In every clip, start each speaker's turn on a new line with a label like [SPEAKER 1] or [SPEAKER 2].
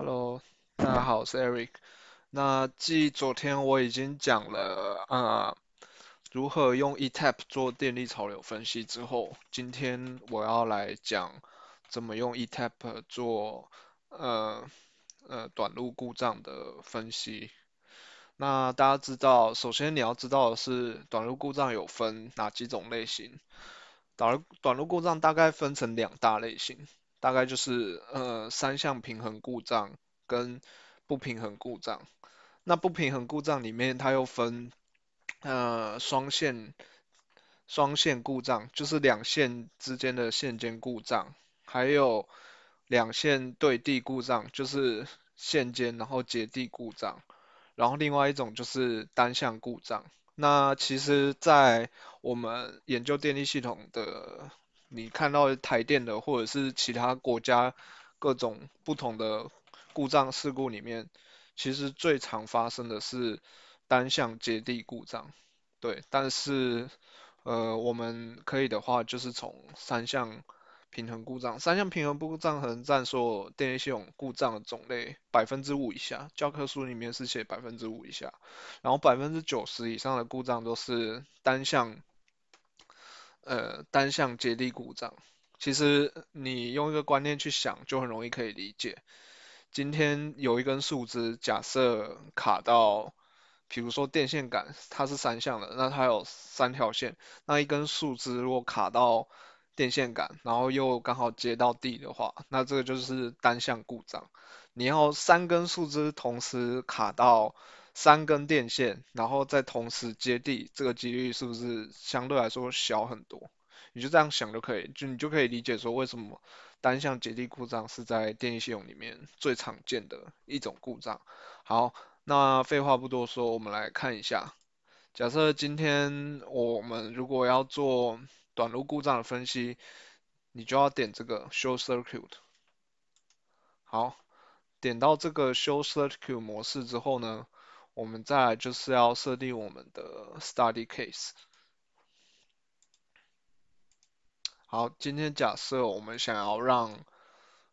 [SPEAKER 1] Hello，大家好，我是 Eric。那继昨天我已经讲了啊如何用 ETAP 做电力潮流分析之后，今天我要来讲怎么用 ETAP 做呃呃短路故障的分析。那大家知道，首先你要知道的是，短路故障有分哪几种类型？短短路故障大概分成两大类型。大概就是呃三项平衡故障跟不平衡故障。那不平衡故障里面，它又分呃双线双线故障，就是两线之间的线间故障，还有两线对地故障，就是线间然后接地故障。然后另外一种就是单向故障。那其实，在我们研究电力系统的。你看到台电的，或者是其他国家各种不同的故障事故里面，其实最常发生的是单向接地故障，对。但是，呃，我们可以的话，就是从三项平衡故障，三项平衡故障可能占所有电力系统故障的种类百分之五以下，教科书里面是写百分之五以下，然后百分之九十以上的故障都是单向呃，单向接地故障，其实你用一个观念去想，就很容易可以理解。今天有一根树枝，假设卡到，比如说电线杆，它是三项的，那它有三条线，那一根树枝如果卡到电线杆，然后又刚好接到地的话，那这个就是单向故障。你要三根树枝同时卡到。三根电线，然后再同时接地，这个几率是不是相对来说小很多？你就这样想就可以，就你就可以理解说为什么单向接地故障是在电力系统里面最常见的一种故障。好，那废话不多说，我们来看一下。假设今天我们如果要做短路故障的分析，你就要点这个 Show Circuit。好，点到这个 Show Circuit 模式之后呢？我们再来就是要设定我们的 study case。好，今天假设我们想要让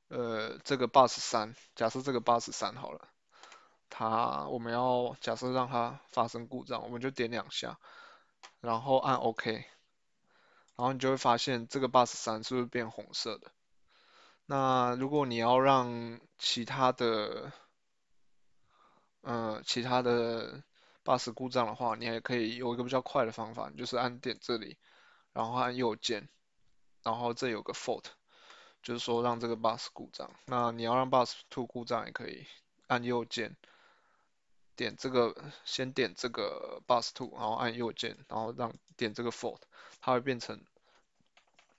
[SPEAKER 1] 呃这个 bus 三，假设这个 bus 三好了，它我们要假设让它发生故障，我们就点两下，然后按 OK，然后你就会发现这个 bus 三是不是变红色的？那如果你要让其他的嗯，其他的 bus 故障的话，你也可以有一个比较快的方法，就是按点这里，然后按右键，然后这有个 fault，就是说让这个 bus 故障。那你要让 bus two 故障也可以，按右键，点这个，先点这个 bus two，然后按右键，然后让点这个 fault，它会变成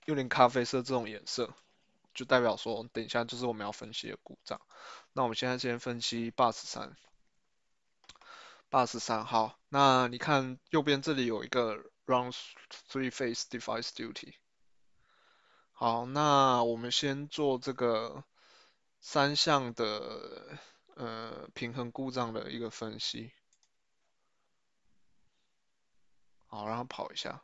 [SPEAKER 1] 有点咖啡色这种颜色，就代表说，等一下就是我们要分析的故障。那我们现在先分析 bus 三。Bus 三好，那你看右边这里有一个 round three phase device duty。好，那我们先做这个三项的呃平衡故障的一个分析。好，让它跑一下。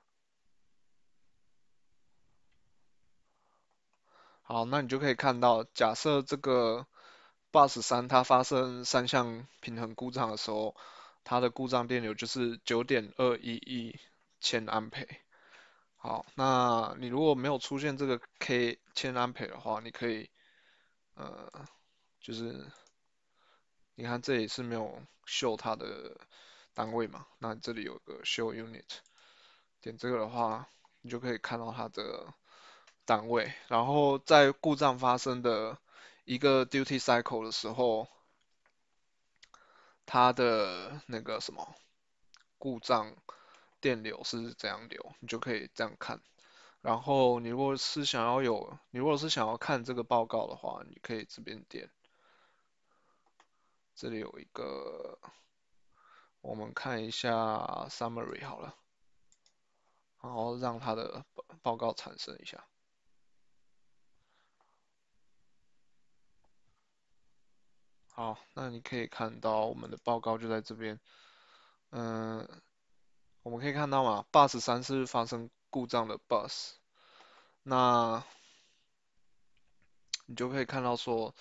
[SPEAKER 1] 好，那你就可以看到，假设这个 Bus 三它发生三项平衡故障的时候。它的故障电流就是九点二一一千安培。好，那你如果没有出现这个 k 千安培的话，你可以，呃，就是，你看这里是没有 show 它的单位嘛？那这里有个 show unit，点这个的话，你就可以看到它的单位。然后在故障发生的一个 duty cycle 的时候，它的那个什么故障电流是怎样流，你就可以这样看。然后你如果是想要有，你如果是想要看这个报告的话，你可以这边点，这里有一个，我们看一下 summary 好了，然后让它的报告产生一下。好，那你可以看到我们的报告就在这边，嗯，我们可以看到嘛，bus 三是发生故障的 bus，那你就可以看到说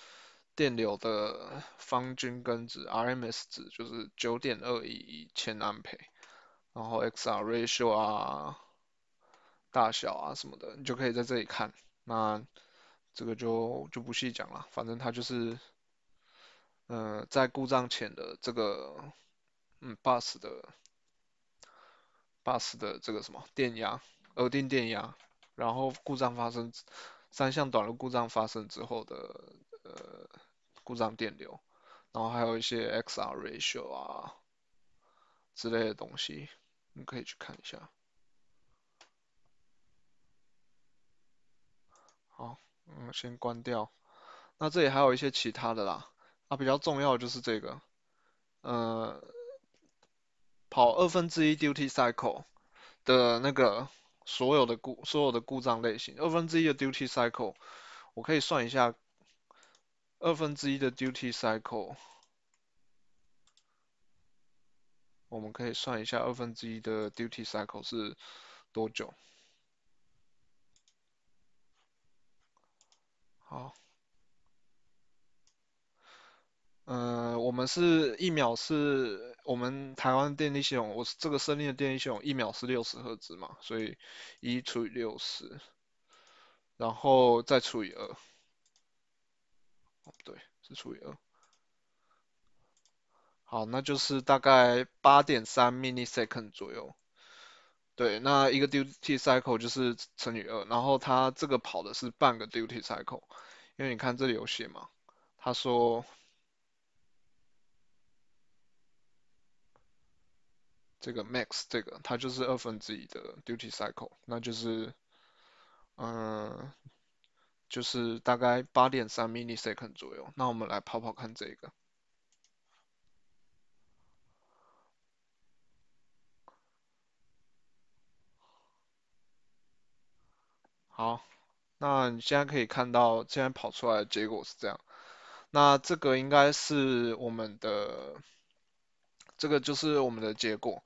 [SPEAKER 1] 电流的方均根值 RMS 值就是九点二一一千安培，然后 Xr ratio 啊，大小啊什么的，你就可以在这里看，那这个就就不细讲了，反正它就是。呃，在故障前的这个，嗯，bus 的，bus 的这个什么电压，额定电压，然后故障发生，三项短路故障发生之后的，呃，故障电流，然后还有一些 X R ratio 啊，之类的东西，你可以去看一下。好，嗯，先关掉。那这里还有一些其他的啦。它比较重要就是这个，呃，跑二分之一 duty cycle 的那个所有的故所有的故障类型，二分之一的 duty cycle 我可以算一下，二分之一的 duty cycle 我们可以算一下二分之一的 duty cycle 是多久，好。呃，我们是一秒是，我们台湾电力系统，我这个设定的电力系统一秒是六十赫兹嘛，所以一除以六十，然后再除以二，对，是除以二，好，那就是大概八点三 millisecond 左右，对，那一个 duty cycle 就是乘以二，然后它这个跑的是半个 duty cycle，因为你看这里有写嘛，他说。这个 max 这个，它就是二分之一的 duty cycle，那就是，嗯，就是大概八点三 milliseconds 左右。那我们来跑跑看这个。好，那你现在可以看到，现在跑出来的结果是这样。那这个应该是我们的。这个就是我们的结果。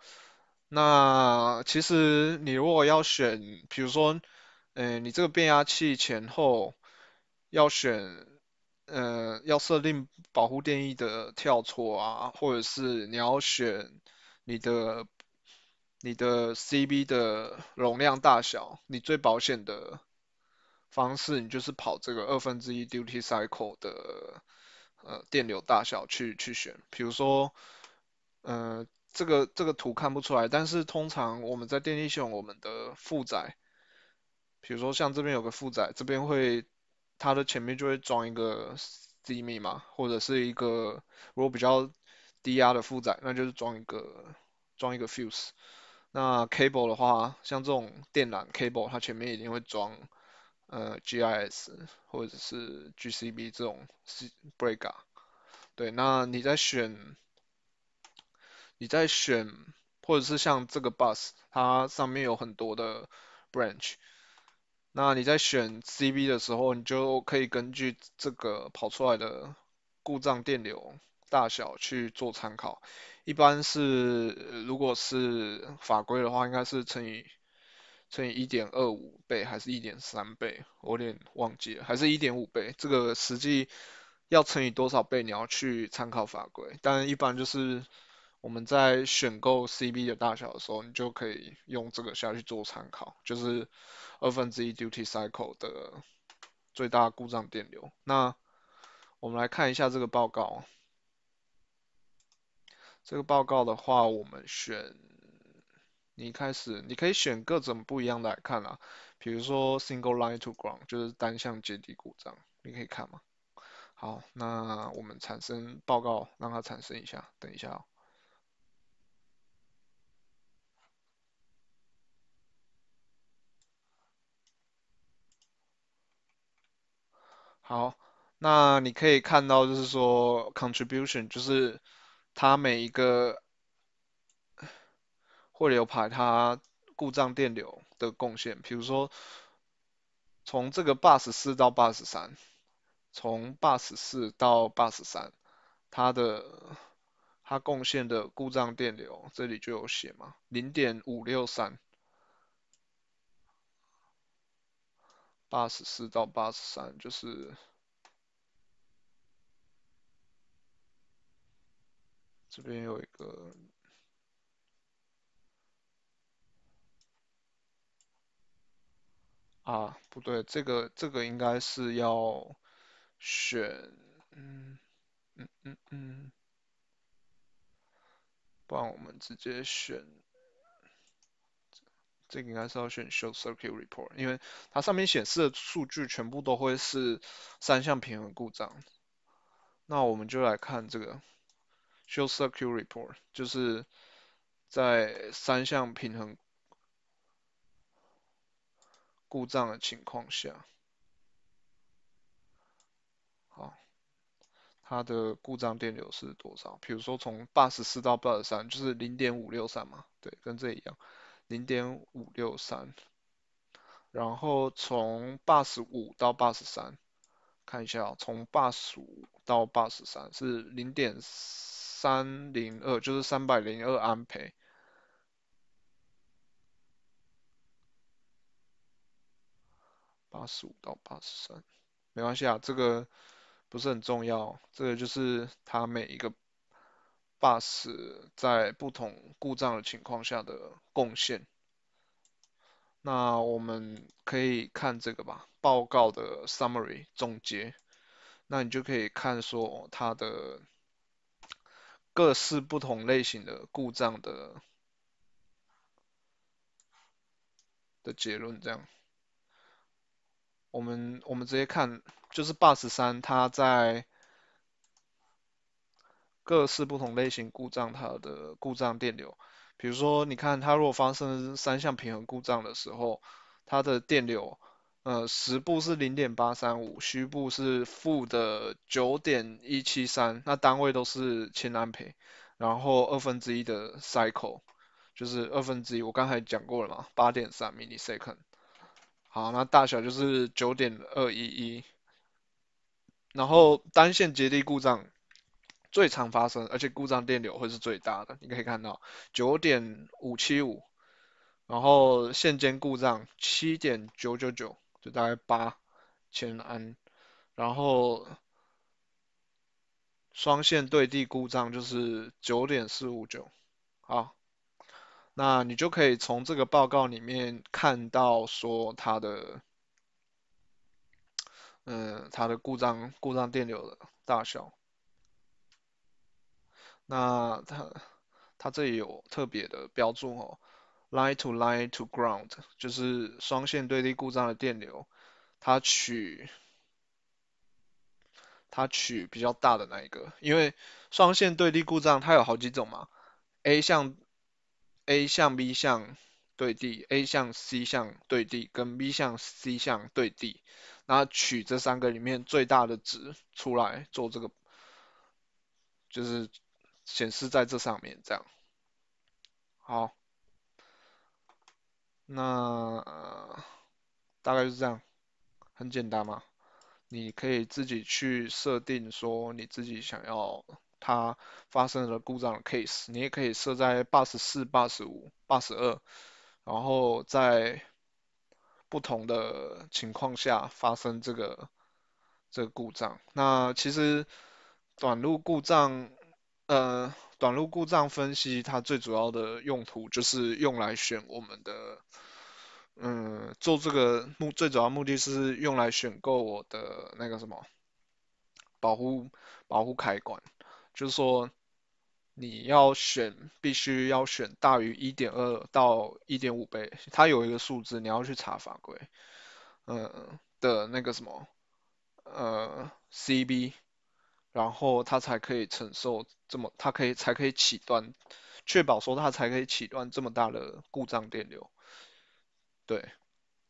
[SPEAKER 1] 那其实你如果要选，比如说，嗯，你这个变压器前后要选，呃，要设定保护电力的跳错啊，或者是你要选你的你的 CB 的容量大小，你最保险的方式，你就是跑这个二分之一 duty cycle 的呃电流大小去去选，比如说。呃，这个这个图看不出来，但是通常我们在电力系统，我们的负载，比如说像这边有个负载，这边会它的前面就会装一个 C 密嘛，或者是一个如果比较低压的负载，那就是装一个装一个 fuse。那 cable 的话，像这种电缆 cable，它前面一定会装呃 GIS 或者是 GCB 这种 breaker。对，那你在选你在选，或者是像这个 bus，它上面有很多的 branch，那你在选 cb 的时候，你就可以根据这个跑出来的故障电流大小去做参考。一般是如果是法规的话，应该是乘以乘以一点二五倍还是一点三倍，我有点忘记了，还是一点五倍。这个实际要乘以多少倍，你要去参考法规。但一般就是。我们在选购 C B 的大小的时候，你就可以用这个下去做参考，就是二分之一 duty cycle 的最大故障电流。那我们来看一下这个报告。这个报告的话，我们选你开始，你可以选各种不一样的来看啊。比如说 single line to ground，就是单向接地故障，你可以看嘛。好，那我们产生报告，让它产生一下，等一下哦。好，那你可以看到，就是说 contribution 就是它每一个汇流排它故障电流的贡献，比如说从这个 bus 四到 bus 三，从 bus 四到 bus 三，它的它贡献的故障电流，这里就有写嘛，零点五六三。八十四到八十三，就是这边有一个啊，不对，这个这个应该是要选，嗯嗯嗯嗯，不然我们直接选。这个应该是要选 Show Circuit Report，因为它上面显示的数据全部都会是三项平衡故障。那我们就来看这个 Show Circuit Report，就是在三项平衡故障的情况下，好，它的故障电流是多少？比如说从八十四到八十三，就是零点五六三嘛，对，跟这一样。零点五六三，然后从八十五到八十三，看一下，从八十五到八十三是零点三零二，就是三百零二安培。八十五到八十三，没关系啊，这个不是很重要，这个就是它每一个。bus 在不同故障的情况下的贡献，那我们可以看这个吧，报告的 summary 总结，那你就可以看说它的各式不同类型的故障的的结论这样，我们我们直接看就是 bus 三它在各式不同类型故障，它的故障电流，比如说，你看它如果发生三项平衡故障的时候，它的电流，呃，实部是零点八三五，虚部是负的九点一七三，那单位都是千安培，然后二分之一的 cycle，就是二分之一，我刚才讲过了嘛，八点三 millisecond，好，那大小就是九点二一一，然后单线接地故障。最常发生，而且故障电流会是最大的。你可以看到九点五七五，然后线间故障七点九九九，就大概八千安。然后双线对地故障就是九点四五九。好，那你就可以从这个报告里面看到说它的，嗯，它的故障故障电流的大小。那它它这里有特别的标注哦，line to line to ground，就是双线对地故障的电流，它取它取比较大的那一个，因为双线对地故障它有好几种嘛，A 项 A 项 B 项对地，A 项 C 项对地跟 B 项 C 项对地，然后取这三个里面最大的值出来做这个，就是。显示在这上面，这样，好，那大概就是这样，很简单嘛。你可以自己去设定说你自己想要它发生了故障的 case，你也可以设在八十四、八十五、八十二，然后在不同的情况下发生这个这个故障。那其实短路故障。呃，短路故障分析它最主要的用途就是用来选我们的，嗯，做这个目最主要目的是用来选购我的那个什么保护保护开关，就是说你要选必须要选大于一点二到一点五倍，它有一个数字你要去查法规，嗯的那个什么呃 CB。然后它才可以承受这么，它可以才可以起断，确保说它才可以起断这么大的故障电流，对。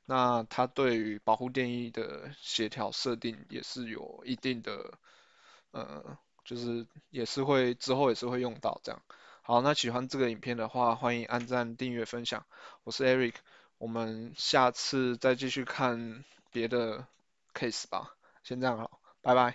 [SPEAKER 1] 那它对于保护电翼的协调设定也是有一定的，呃，就是也是会之后也是会用到这样。好，那喜欢这个影片的话，欢迎按赞、订阅、分享。我是 Eric，我们下次再继续看别的 case 吧。先这样好，拜拜。